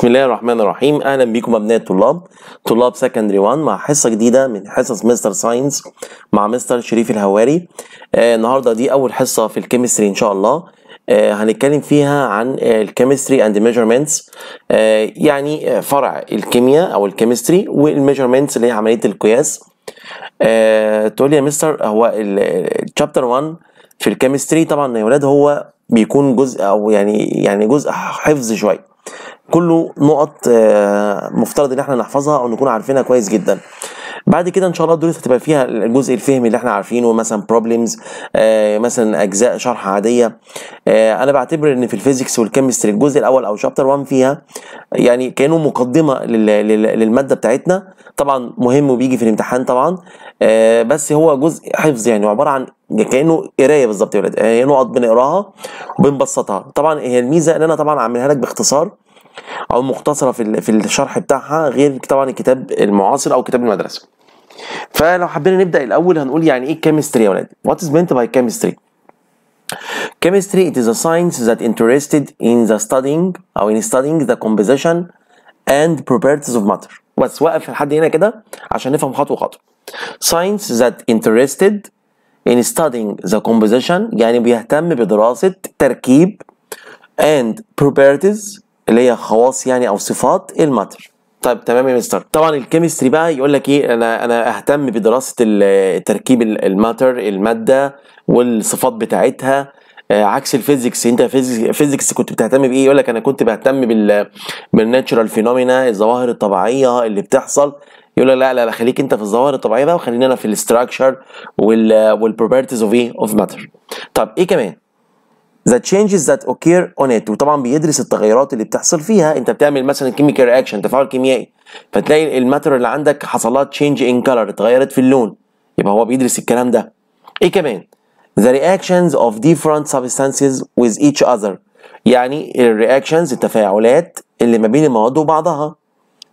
بسم الله الرحمن الرحيم اهلا بيكم ابناء الطلاب طلاب سكندري 1 مع حصه جديده من حصص مستر ساينس مع مستر شريف الهواري آه النهارده دي اول حصه في الكيمستري ان شاء الله آه هنتكلم فيها عن الكيمستري اند آه، ميجرمنتس يعني فرع الكيمياء او الكيمستري والميجرمنتس اللي هي عمليه القياس آه تقول لي يا مستر هو الشابتر 1 في الكيمستري طبعا يا ولاد هو بيكون جزء او يعني يعني جزء حفظ شويه كله نقط آه، مفترض ان احنا نحفظها او نكون عارفينها كويس جدا بعد كده ان شاء الله الدروس هتبقى فيها الجزء الفهمي اللي احنا عارفينه مثلا بروبلمز آه، مثلا اجزاء شرح عاديه آه، انا بعتبر ان في الفيزيكس والكيمستري الجزء الاول او شابتر 1 فيها يعني كانه مقدمه للماده بتاعتنا طبعا مهم وبيجي في الامتحان طبعا بس هو جزء حفظ يعني عباره عن كانه قرايه بالظبط يا ولاد هي نقط بنقراها وبنبسطها طبعا هي الميزه ان انا طبعا عاملها لك باختصار او مختصره في في الشرح بتاعها غير طبعا الكتاب المعاصر او كتاب المدرسه فلو حبينا نبدا الاول هنقول يعني ايه كيمستري يا ولاد وات از مينت باي كيمستري Chemistry it is a science that interested in the studying او in studying the composition and properties of matter بس وقف لحد هنا كده عشان نفهم خطوه خطوه Science that interested in studying the composition يعني بيهتم بدراسة تركيب and properties اللي هي خواص يعني او صفات الماتر طيب تمام يا مستر طبعا الكيمستري بقى يقول لك ايه انا انا اهتم بدراسه تركيب الماتر الماده والصفات بتاعتها آه، عكس الفيزيكس انت فيزيكس كنت بتهتم بايه يقول لك انا كنت بهتم بال بالناتشرال فينومينا الظواهر الطبيعيه اللي بتحصل يقول لك لا لا لا خليك انت في الظواهر الطبيعيه بقى وخلينا انا في الاستراكشر والبروبرتيز اوف ايه اوف ماتر طب ايه كمان ذا changes ذات occur on it وطبعا بيدرس التغيرات اللي بتحصل فيها انت بتعمل مثلا كيميكال رياكشن تفاعل كيميائي فتلاقي الماتر اللي عندك حصلات تشينج change in color اتغيرت في اللون يبقى هو بيدرس الكلام ده ايه كمان the reactions of different substances with each other يعني الرياكشنز التفاعلات اللي ما بين المواد وبعضها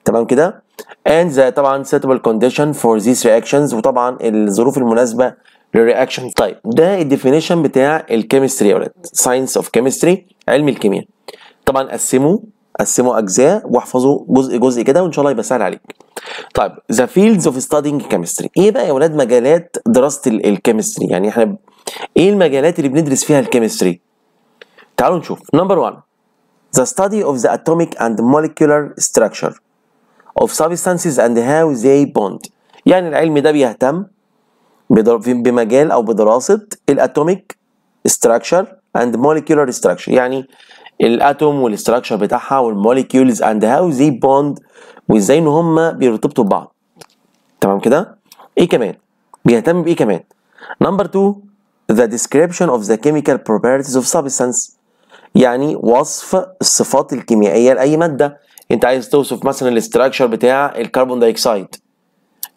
تمام كده and the طبعا suitable condition for these reactions وطبعا الظروف المناسبه للرياكشن تايب ده الديفينيشن بتاع الكيمستري يا ولاد ساينس اوف كيمستري علم الكيمياء طبعا قسموا قسموا اجزاء واحفظوا جزء جزء كده وان شاء الله يبقى سهل عليك طيب ذا فيلدز اوف ستادينج كيمستري ايه بقى يا ولاد مجالات دراسه الكيمستري يعني احنا ايه المجالات اللي بندرس فيها الكيمستري تعالوا نشوف نمبر 1 the study of the atomic and molecular structure of substances and how they bond يعني العلم ده بيهتم بمجال او بدراسه الاتوميك ستراكشر اند موليكيولر ستراكشر يعني الاتوم والاستراكشر بتاعها والموليكيولز اند هاو زي بوند وازاي ان هما بيرتبطوا ببعض تمام كده ايه كمان بيهتم بايه كمان نمبر 2 ذا ديسكريبشن اوف ذا كيميكال بروبرتيز اوف سبستانس يعني وصف الصفات الكيميائيه لاي ماده انت عايز توصف مثلا الاستراكشر بتاع الكربون دايكسايد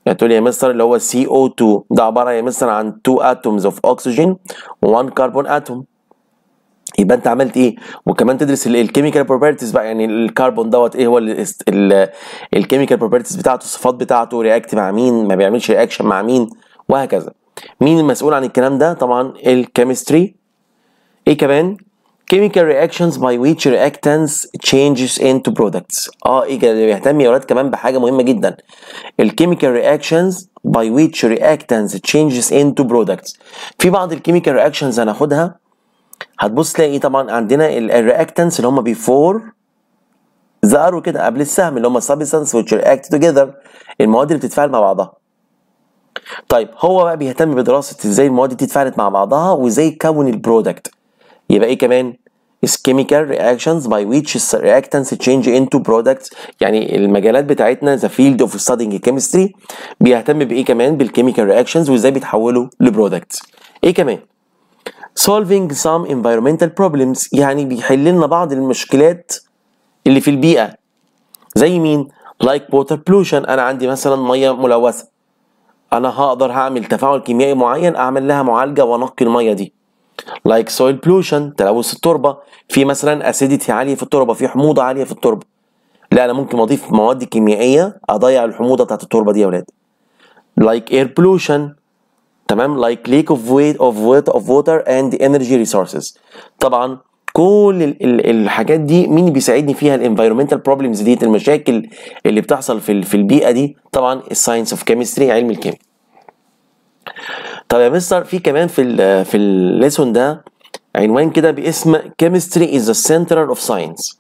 تقول يا مستر اللي هو CO2 ده عباره يا مستر عن 2 atoms of oxygen و 1 carbon atom يبقى انت عملت ايه وكمان تدرس الكيميكال بروبرتيز بقى يعني الكربون دوت ايه هو الكيميكال بروبرتيز بتاعته الصفات بتاعته رياكت مع مين ما بيعملش رياكشن مع مين وهكذا مين المسؤول عن الكلام ده طبعا الكيمستري ايه كمان chemical reactions by which reactants changes into products اه اللي بيهتم يا ولاد كمان بحاجه مهمه جدا الكيميكال رياكشنز by which reactants changes into products في بعض الكيميكال رياكشنز هناخدها هتبص تلاقي طبعا عندنا الرياكتنس اللي هم بيفور ظهروا كده قبل السهم اللي هم substance which react together المواد اللي بتتفاعل مع بعضها طيب هو بقى بيهتم بدراسه ازاي المواد دي اتفاعلت مع بعضها وازاي كون البرودكت يبقى ايه كمان chemical reactions by which reactants change into products يعني المجالات بتاعتنا the field of studying chemistry بيهتم بايه كمان بالكيميكال رياكشنز وازاي بيتحولوا لبرودكتس ايه كمان solving some environmental problems يعني بيحل لنا بعض المشكلات اللي في البيئه زي مين like water pollution انا عندي مثلا ميه ملوثه انا هقدر هعمل تفاعل كيميائي معين اعمل لها معالجه وانقي الميه دي لايك سويل بلوشن تلوث التربه في مثلا اسيديتي عاليه في التربه في حموضه عاليه في التربه لا انا ممكن اضيف مواد كيميائيه اضيع الحموضه بتاعت التربه دي يا اولاد لايك اير بلوشن تمام لايك ليك اوف ويت اوف ويت اوف ووتر اند انرجي ريسورسز طبعا كل الحاجات دي مين بيساعدني فيها الانفايرمنتال بروبلمز دي المشاكل اللي بتحصل في في البيئه دي طبعا الساينس اوف كيمستري علم الكيمياء طب يا مستر في كمان في الـ في الليسون ده عنوان كده باسم chemistry is the center of science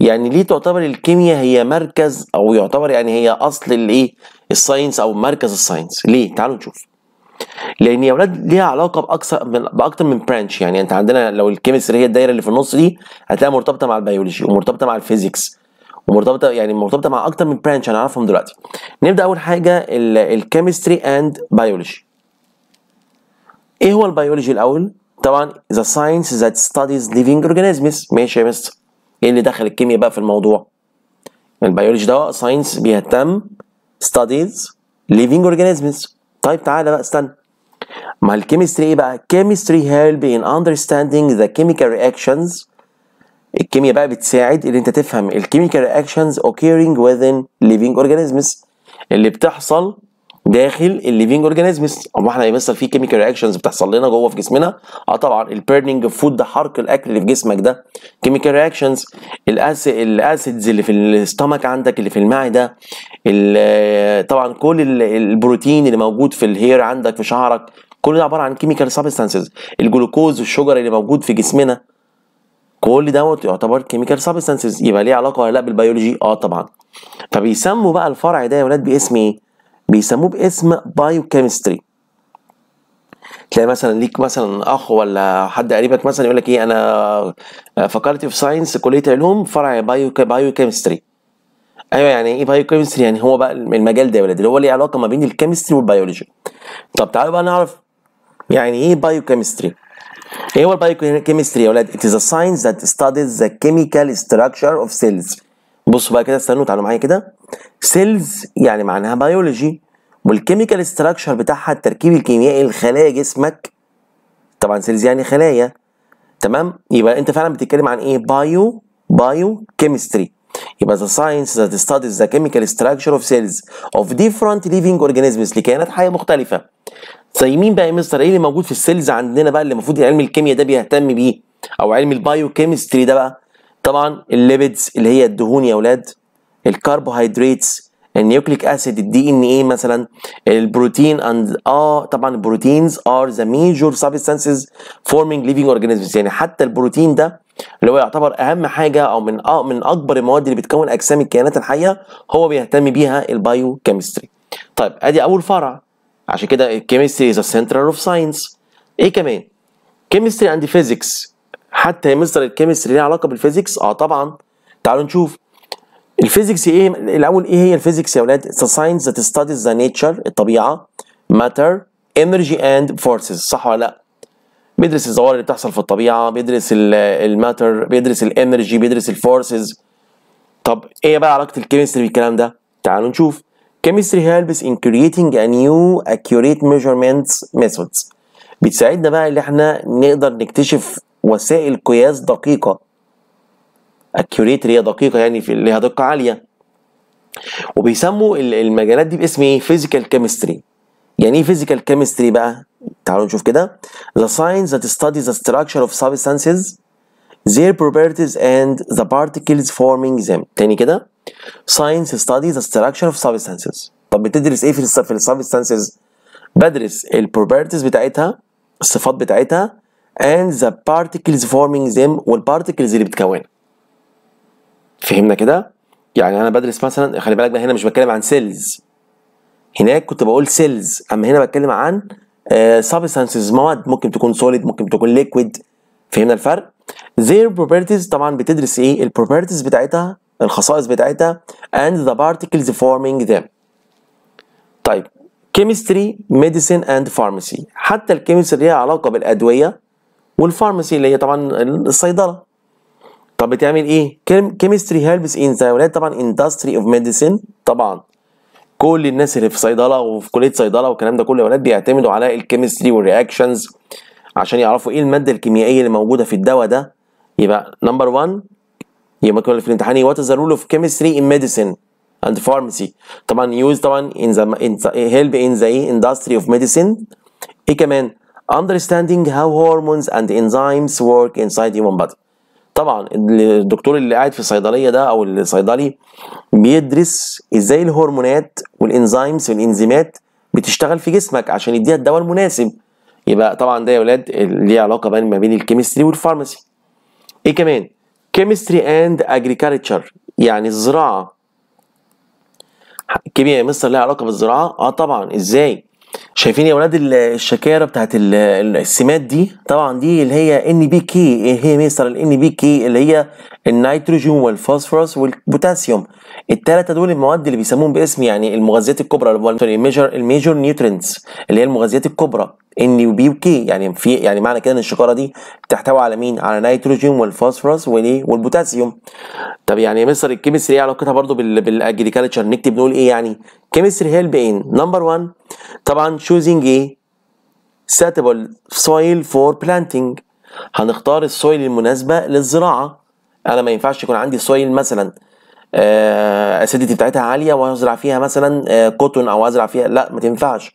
يعني ليه تعتبر الكيمياء هي مركز او يعتبر يعني هي اصل الايه الساينس او مركز الساينس ليه تعالوا نشوف لان يا اولاد ليها علاقه باكثر من باكثر من برانش يعني انت عندنا لو الكيمستري هي الدايره اللي في النص دي هتلاقيها مرتبطه مع البيولوجي ومرتبطه مع الفيزيكس ومرتبطه يعني مرتبطه مع اكثر من برانش هنعرفهم دلوقتي نبدا اول حاجه الكيمستري اند بيولوجي ايه هو البيولوجي الاول طبعا the science that studies living organisms ماشي يا مستر ايه اللي دخل الكيمياء بقى في الموضوع البيولوجي ده ساينس بيهتم studies living organisms طيب تعالى بقى استنى ما الكيمستري ايه بقى chemistry help in understanding the chemical reactions الكيمياء بقى بتساعد ان انت تفهم الكيميكال reactions occurring within living organisms اللي بتحصل داخل الليفينج اورجانيزمز امال احنا هيمثل فيه كيميكال رياكشنز بتحصل لنا جوه في جسمنا اه طبعا البيرنينج فود ده حرق الاكل اللي في جسمك ده كيميكال رياكشنز الاسيدز اللي في الاستمك عندك اللي في المعده آه، طبعا كل البروتين اللي موجود في الهير عندك في شعرك كل ده عباره عن كيميكال سبستانسز الجلوكوز والشجر اللي موجود في جسمنا كل دوت يعتبر كيميكال سبستانسز يبقى ليه علاقه ولا لا بالبيولوجي اه طبعا فبيسموا بقى الفرع ده يا ولاد باسم ايه بيسموه باسم بايوكيمستري تلاقي مثلا ليك مثلا اخ ولا حد قريبك مثلا يقول لك ايه انا فكرت في ساينس كليه علوم فرع بايو بايوكيمستري ايوه يعني ايه بايوكيمستري يعني هو بقى المجال ده يا ولاد اللي هو ليه علاقه ما بين الكيمستري والبيولوجي طب تعالوا بقى نعرف يعني ايه بايوكيمستري ايه هو البايوكيمستري يا ولاد it is a science that studies the chemical structure of cells بصوا بقى كده استنوا تعالوا معايا كده سيلز يعني معناها بيولوجي والكيميكال استراكشر بتاعها التركيب الكيميائي لخلايا جسمك طبعا سيلز يعني خلايا تمام يبقى انت فعلا بتتكلم عن ايه بايو بايو كيمستري يبقى ذا ساينس ذات ستاديز ذا كيميكال structure اوف سيلز اوف ديفرنت living اورجانيزمز لكائنات حيه مختلفه زي مين بقى يا مستر ايه اللي موجود في السيلز عندنا بقى اللي المفروض علم الكيمياء ده بيهتم بيه او علم البايو كيمستري ده بقى طبعا الليبيدز اللي هي الدهون يا اولاد الكربوهيدراتس النيوكليك اسيد الدي ان ايه مثلا البروتين اند اه طبعا البروتينز ار ذا ميجور سبستانسز فورمينج ليفينج اورجانيزمز يعني حتى البروتين ده اللي هو يعتبر اهم حاجه او من آه من اكبر المواد اللي بتكون اجسام الكائنات الحيه هو بيهتم بيها البايو كيمستري طيب ادي اول فرع عشان كده الكيمستري از سنترال اوف ساينس ايه كمان كيمستري اند فيزيكس حتى يا مستر الكيمستري ليها علاقه بالفيزيكس اه طبعا تعالوا نشوف الفيزيكس ايه الاول ايه هي الفيزيكس يا ولاد ذا ساينس ذات ستاديز ذا نيتشر الطبيعه ماتر انرجي اند فورسز صح ولا لا بيدرس الظواهر اللي بتحصل في الطبيعه بيدرس الماتر بيدرس الانرجي بيدرس الفورسز طب ايه بقى علاقه الكيمستري بالكلام ده تعالوا نشوف chemistry helps in creating a new accurate measurements methods بتساعدنا بقى ان احنا نقدر نكتشف وسائل قياس دقيقة هي دقيقة يعني في ليها دقة عالية وبيسموا المجالات دي باسم ايه فيزيكال كيمستري يعني ايه فيزيكال كيمستري بقى تعالوا نشوف كده the science that studies the structure of substances their properties and the particles forming them تاني كده science studies the structure of substances طب بتدرس ايه في الـ في الـ بدرس ال بتاعتها الصفات بتاعتها and the particles forming them والبارتكلز اللي بتكونها فهمنا كده يعني انا بدرس مثلا خلي بالك بقى هنا مش بتكلم عن سيلز هناك كنت بقول سيلز اما هنا بتكلم عن سبستانسز آه، مواد ممكن تكون سوليد ممكن تكون ليكويد فهمنا الفرق their properties طبعا بتدرس ايه البروبرتيز بتاعتها الخصائص بتاعتها and the particles forming them طيب chemistry medicine and pharmacy حتى الكيمستري ليها علاقه بالادويه والفارماسي اللي هي طبعا الصيدله طب بتعمل ايه كيمستري هيلبس ان ذا ولاد طبعا اندستري اوف ميديسين طبعا كل الناس اللي في صيدله وفي كليه صيدله والكلام ده كله يا ولاد بيعتمدوا على الكيمستري والرياكشنز عشان يعرفوا ايه الماده الكيميائيه اللي موجوده في الدواء ده يبقى نمبر 1 يبقى كان في الامتحان وات از ذا رول اوف كيمستري ان ميديسين اند فارماسي طبعا يوز طبعا ان ذا هيلب ان ذا اندستري اوف ميديسين ايه كمان understanding how hormones and enzymes work inside human body طبعا الدكتور اللي قاعد في الصيدليه ده او الصيدلي بيدرس ازاي الهرمونات والانزيمز والانزيمات بتشتغل في جسمك عشان يديها الدواء المناسب يبقى طبعا ده يا ولاد ليه علاقه بين ما بين الكيمستري والفارماسي ايه كمان كيمستري اند اجريكالتشر يعني الزراعه الكيمياء مستر ليها علاقه بالزراعه اه طبعا ازاي شايفين يا ولاد الشكاره بتاعت السمات دي طبعا دي اللي هي ان بي كي هي ميسر الان بي كي اللي هي النيتروجين والفوسفورس والبوتاسيوم الثلاثه دول المواد اللي بيسموهم باسم يعني المغذيات الكبرى اللي هو الميجر الميجر نيوترينتس اللي هي المغذيات الكبرى ان بي وكي يعني في يعني معنى كده ان الشكاره دي بتحتوي على مين على نيتروجين والفوسفورس والايه والبوتاسيوم طب يعني يا مستر الكيمستري ايه علاقتها برضو بالاجريكلتشر نكتب نقول ايه يعني كيمستري هي البين نمبر 1 طبعا choosing ايه suitable soil for planting هنختار السويل المناسبة للزراعة انا ما ينفعش يكون عندي سويل مثلا اسيدتي آه، بتاعتها عالية وهزرع فيها مثلا كوتون آه، او ازرع فيها لا ما تنفعش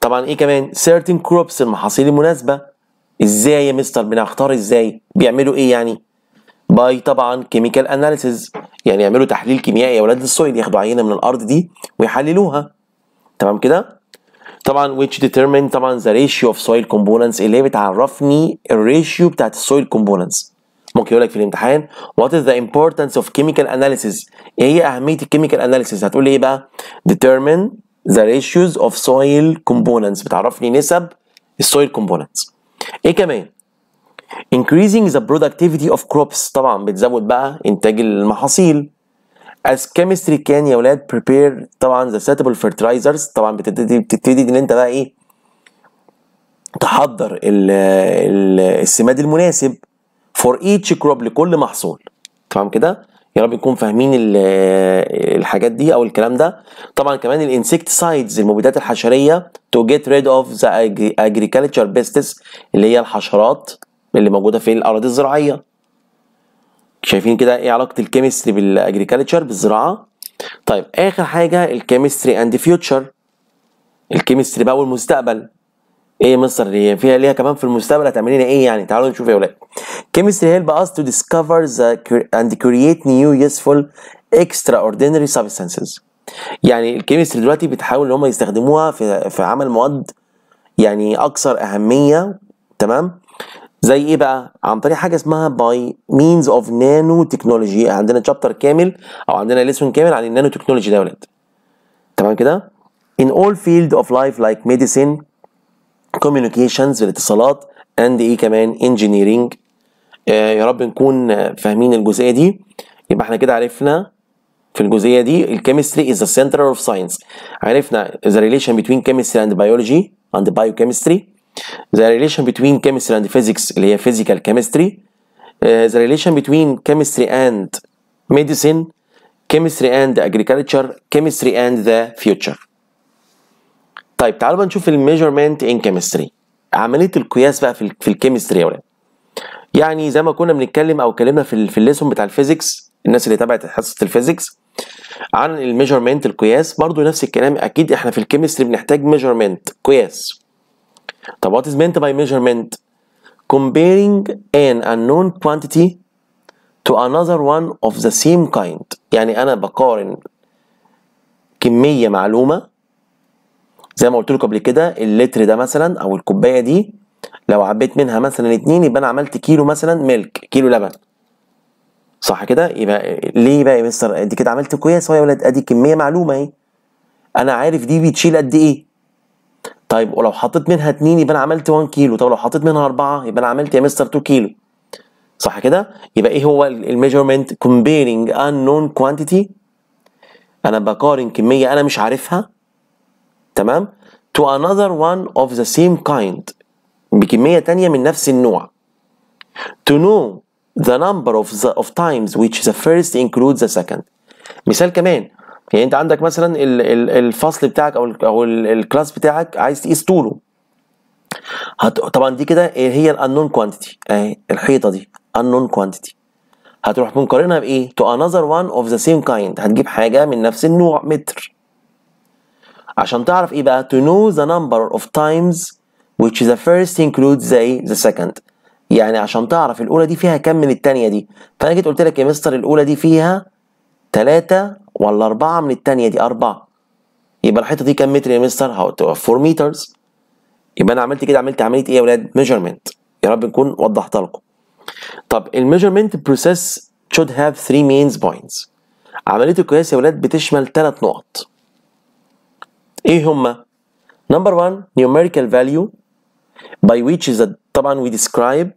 طبعا ايه كمان certain crops المحاصيل المناسبة ازاي يا مستر بنختار ازاي بيعملوا ايه يعني باي طبعا كيميكال اناليسز يعني يعملوا تحليل كيميائي يا ولاد للسويل ياخدوا عينه من الارض دي ويحللوها تمام كده طبعا which determine طبعا the ratio of soil components اللي هي بتعرفني الريشيو بتاعت السويل components ممكن يقول لك في الامتحان what is the importance of chemical analysis ايه هي اهميه الكيميكال اناليسيس هتقول لي ايه بقى determine the ratios of soil components بتعرفني نسب السويل components ايه كمان increasing the productivity of crops طبعا بتزود بقى انتاج المحاصيل as chemistry can يا ولاد prepare طبعا the suitable fertilizers طبعا بتبتدي بتبتدي ان انت بقى ايه تحضر الـ الـ السماد المناسب for each crop لكل محصول تمام كده يا رب نكون فاهمين الحاجات دي او الكلام ده طبعا كمان الانسكتسايدز المبيدات الحشريه تو جيت ريد اوف ذا agriculture pests اللي هي الحشرات اللي موجوده في الاراضي الزراعيه شايفين كده ايه علاقه الكيمستري بالاجريكالتشر بالزراعه طيب اخر حاجه الكيمستري اند فيوتشر الكيمستري بقى والمستقبل ايه مصر اللي فيها ليها كمان في المستقبل هتعمل لنا ايه يعني تعالوا نشوف يا ولاد chemistry help تو to ذا اند كرييت نيو new اكسترا اوردينري سبستانسز يعني الكيمستري دلوقتي بتحاول ان هم يستخدموها في في عمل مواد يعني اكثر اهميه تمام زي ايه بقى؟ عن طريق حاجه اسمها باي مينز اوف نانو تكنولوجي عندنا تشابتر كامل او عندنا ليسون كامل عن النانو تكنولوجي ده يا ولاد تمام كده؟ in all field of life like medicine communications الاتصالات and ايه كمان engineering آه يا رب نكون فاهمين الجزئيه دي يبقى احنا كده عرفنا في الجزئيه دي الكيمستري از ذا سنتر اوف ساينس عرفنا ذا ريليشن بين كيمستري اند بيولوجي اند biochemistry The relation between chemistry and physics اللي هي physical chemistry uh, The relation between chemistry and medicine chemistry and agriculture chemistry and the future طيب تعالوا بقى نشوف الميجرمنت ان كيمستري عمليه القياس بقى في في الكيمستري يا ولاد يعني زي ما كنا بنتكلم او اتكلمنا في في الليسون بتاع الفيزيكس الناس اللي تابعت حصه الفيزيكس عن الميجرمنت القياس برضو نفس الكلام اكيد احنا في الكيمستري بنحتاج ميجرمنت قياس طب what is meant by measurement comparing an unknown quantity to another one of the same kind يعني انا بقارن كميه معلومه زي ما قلت لكم قبل كده اللتر ده مثلا او الكوبايه دي لو عبيت منها مثلا اتنين يبقى انا عملت كيلو مثلا ملك كيلو لبن صح كده يبقى ليه بقى يا مستر انت كده عملت كويس يا ولاد ادي كميه معلومه اهي انا عارف دي بتشيل قد ايه طيب ولو حطيت منها 2 يبقى انا عملت 1 كيلو طب لو حطيت منها 4 يبقى انا عملت يا مستر 2 كيلو صح كده يبقى ايه هو الميجرمنت كومبيرنج ان نون كوانتيتي انا بقارن كميه انا مش عارفها تمام to another one of the same kind بكميه ثانيه من نفس النوع to know the number اوف the of times which the first includes the second مثال كمان يعني انت عندك مثلا الفصل بتاعك او او الكلاس بتاعك عايز تقيس طوله هت... طبعا دي كده إيه، هي الانون كوانتيتي اهي الحيطه دي انون كوانتيتي هتروح مقارنها بايه تو انذر وان اوف ذا سيم كايند هتجيب حاجه من نفس النوع متر عشان تعرف ايه بقى to know the number of times which the first includes the, the second يعني عشان تعرف الاولى دي فيها كم من الثانيه دي فانا جيت قلت لك يا مستر الاولى دي فيها 3 ولا أربعة من التانية دي أربعة يبقى الحيطة دي كام متر يا مستر؟ هتبقى 4 مترز يبقى أنا عملت كده عملت عملية إيه يا ولاد؟ ميجرمنت يا رب نكون وضحتها لكم طب الميجرمنت بروسيس should have three main points عملية القياس يا ولاد بتشمل ثلاث نقط ايه هما؟ نمبر 1 numerical value by which is طبعا we describe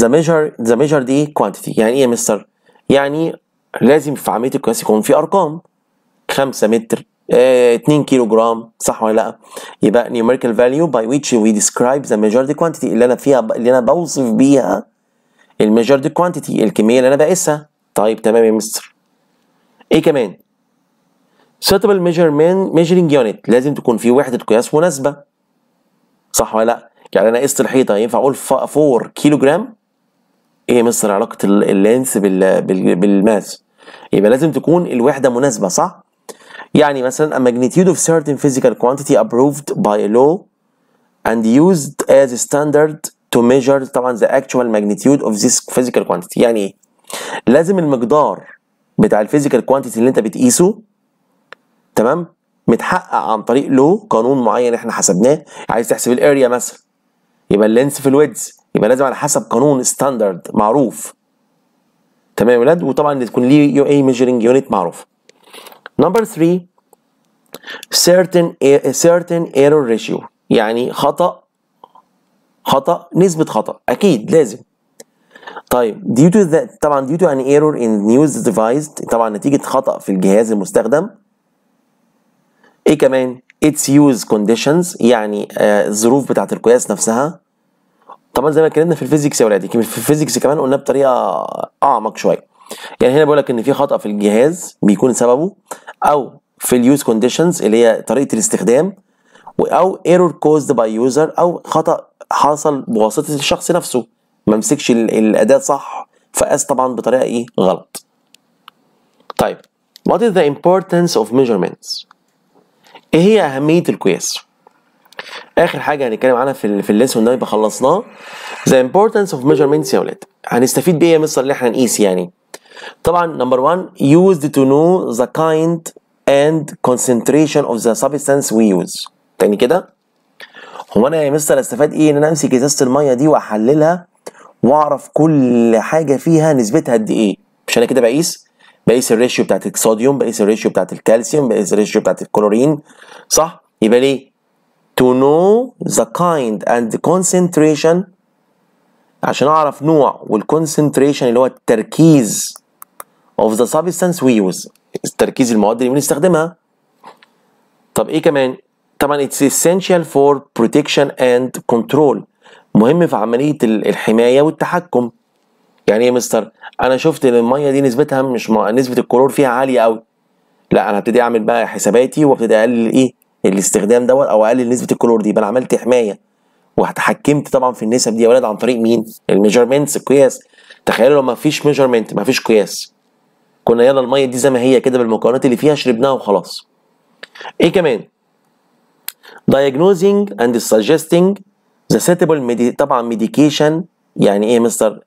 the measure the measure دي quantity يعني ايه يا مستر؟ يعني لازم في عمليه القياس يكون في ارقام 5 متر 2 آه، كيلو جرام صح ولا لا؟ يبقى numerical value by which we describe the measured quantity اللي انا فيها اللي انا بوصف بيها الميجرد كوانتيتي الكميه اللي انا بقيسها. طيب تمام يا مستر. ايه كمان؟ suitable measurement measuring unit لازم تكون في وحده قياس مناسبه. صح ولا لا؟ يعني انا قست الحيطه ينفع اقول 4 كيلو جرام؟ ايه يا مستر علاقه اللينس بالماس يبقى لازم تكون الوحده مناسبه صح يعني مثلا a magnitude of certain physical quantity approved by a law and used as a standard to measure طبعا the actual magnitude of this physical quantity يعني ايه لازم المقدار بتاع الفيزيكال كوانتيتي اللي انت بتقيسه تمام متحقق عن طريق له قانون معين احنا حسبناه عايز تحسب الاريا مثلا يبقى اللينس في الويدز يبقى لازم على حسب قانون ستاندرد معروف تمام يا ولاد وطبعا تكون ليه يو اي ميجرنج يونت معروف نمبر 3 certain certain error ratio يعني خطأ خطأ نسبة خطأ أكيد لازم طيب due to the طبعا due to an error in news device طبعا نتيجة خطأ في الجهاز المستخدم إيه كمان its use conditions يعني آه، الظروف آه بتاعة القياس نفسها طبعا زي ما اتكلمنا في الفيزيكس يا ولادي في الفيزيكس كمان قلنا بطريقه اعمق شويه يعني هنا بيقول لك ان في خطا في الجهاز بيكون سببه او في اليوز كونديشنز اللي هي طريقه الاستخدام او ايرور كوزد باي يوزر او خطا حصل بواسطه الشخص نفسه ما مسكش الاداه صح فقاس طبعا بطريقه ايه غلط طيب what is the importance of measurements ايه هي اهميه القياس اخر حاجه هنتكلم عنها في في الليسون ده يبقى خلصناه ذا امبورتنس اوف ميجرمنتس يا ولاد هنستفيد بيه يا مستر اللي احنا نقيس يعني طبعا نمبر 1 يوزد تو نو ذا كايند اند كونسنتريشن اوف ذا سبستانس وي يوز تاني كده هو انا يا مستر استفاد ايه ان انا امسك ازازه الميه دي واحللها واعرف كل حاجه فيها نسبتها قد ايه مش انا كده بقيس بقيس الريشيو بتاعت الصوديوم بقيس الريشيو بتاعت الكالسيوم بقيس الريشيو بتاعت الكلورين صح يبقى ليه to know the kind and the concentration عشان اعرف نوع والكونسنتريشن اللي هو التركيز of the substance we use تركيز المواد اللي بنستخدمها طب ايه كمان طبعا it's essential for protection and control مهم في عمليه الحمايه والتحكم يعني ايه مستر انا شفت ان الميه دي نسبتها مش م... نسبه الكلور فيها عاليه قوي لا انا هبتدي اعمل بقى حساباتي وابتدي اقلل ايه الاستخدام دوت او اقلل نسبه الكلور دي يبقى انا عملت حمايه واتحكمت طبعا في النسب دي يا ولاد عن طريق مين؟ الميجرمنتس القياس تخيلوا لو ما فيش ميجرمنت ما فيش قياس كنا يلا الميه دي زي ما هي كده بالمكونات اللي فيها شربناها وخلاص ايه كمان diagnosing and suggesting the suitable medi طبعا medication يعني ايه مستر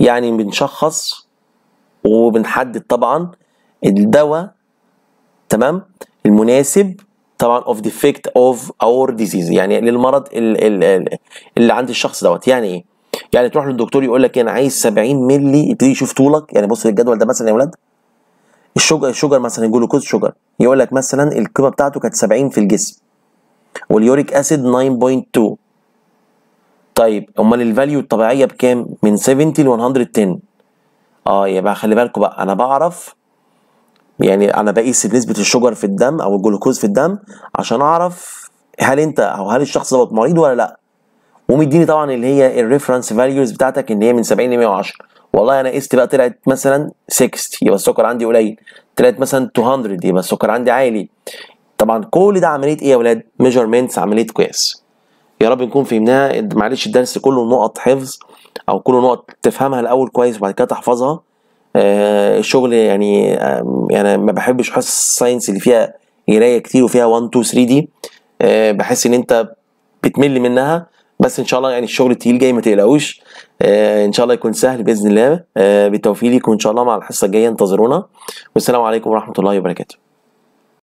يعني بنشخص وبنحدد طبعا الدواء تمام المناسب طبعا اوف ديفكت اوف اور ديزيز يعني للمرض اللي عند الشخص دوت يعني ايه؟ يعني تروح للدكتور يقول لك انا عايز 70 مللي يبتدي يشوف طولك يعني بص للجدول ده مثلا يا ولاد الشجر الشجر مثلا الجلوكوز شجر يقول لك مثلا القيمه بتاعته كانت 70 في الجسم واليوريك اسيد 9.2 طيب امال الفاليو الطبيعيه بكام؟ من 70 ل 110 اه يبقى خلي بالكم بقى انا بعرف يعني انا بقيس نسبه الشجر في الدم او الجلوكوز في الدم عشان اعرف هل انت او هل الشخص ده مريض ولا لا ومديني طبعا اللي هي الريفرنس فاليوز بتاعتك ان هي من 70 ل 110 والله انا قست بقى طلعت مثلا 60 يبقى السكر عندي قليل طلعت مثلا 200 يبقى السكر عندي عالي طبعا كل ده عمليه ايه يا ولاد ميجرمنتس عمليه قياس يا رب نكون فهمناها معلش الدرس كله نقط حفظ او كله نقط تفهمها الاول كويس وبعد كده تحفظها آه، شغل يعني انا يعني ما بحبش حاسس الساينس اللي فيها قرايه كتير وفيها 1 2 3 دي آه، بحس ان انت بتمل منها بس ان شاء الله يعني الشغل التقيل جاي ما تقلقوش آه، ان شاء الله يكون سهل باذن الله بالتوفيق ليكم ان شاء الله مع الحصه الجايه انتظرونا والسلام عليكم ورحمه الله وبركاته